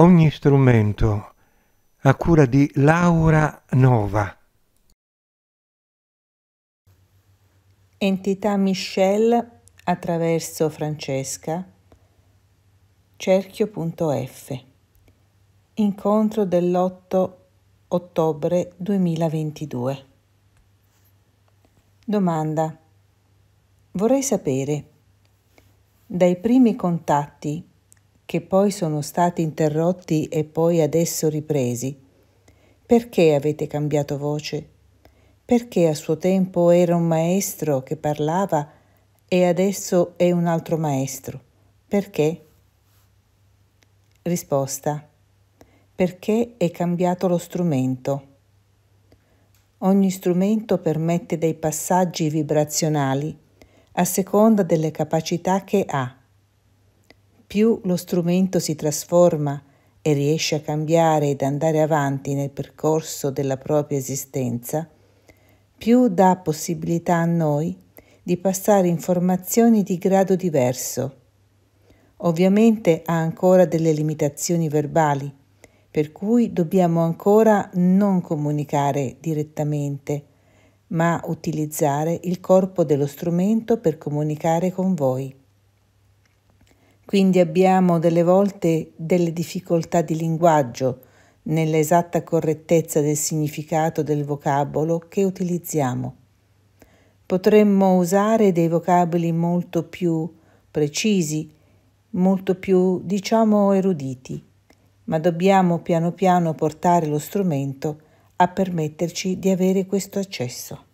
ogni strumento a cura di Laura Nova. Entità Michelle attraverso Francesca cerchio.f Incontro dell'8 ottobre 2022 Domanda Vorrei sapere dai primi contatti che poi sono stati interrotti e poi adesso ripresi. Perché avete cambiato voce? Perché a suo tempo era un maestro che parlava e adesso è un altro maestro. Perché? Risposta. Perché è cambiato lo strumento. Ogni strumento permette dei passaggi vibrazionali a seconda delle capacità che ha più lo strumento si trasforma e riesce a cambiare ed andare avanti nel percorso della propria esistenza, più dà possibilità a noi di passare informazioni di grado diverso. Ovviamente ha ancora delle limitazioni verbali, per cui dobbiamo ancora non comunicare direttamente, ma utilizzare il corpo dello strumento per comunicare con voi. Quindi abbiamo delle volte delle difficoltà di linguaggio nell'esatta correttezza del significato del vocabolo che utilizziamo. Potremmo usare dei vocaboli molto più precisi, molto più, diciamo, eruditi, ma dobbiamo piano piano portare lo strumento a permetterci di avere questo accesso.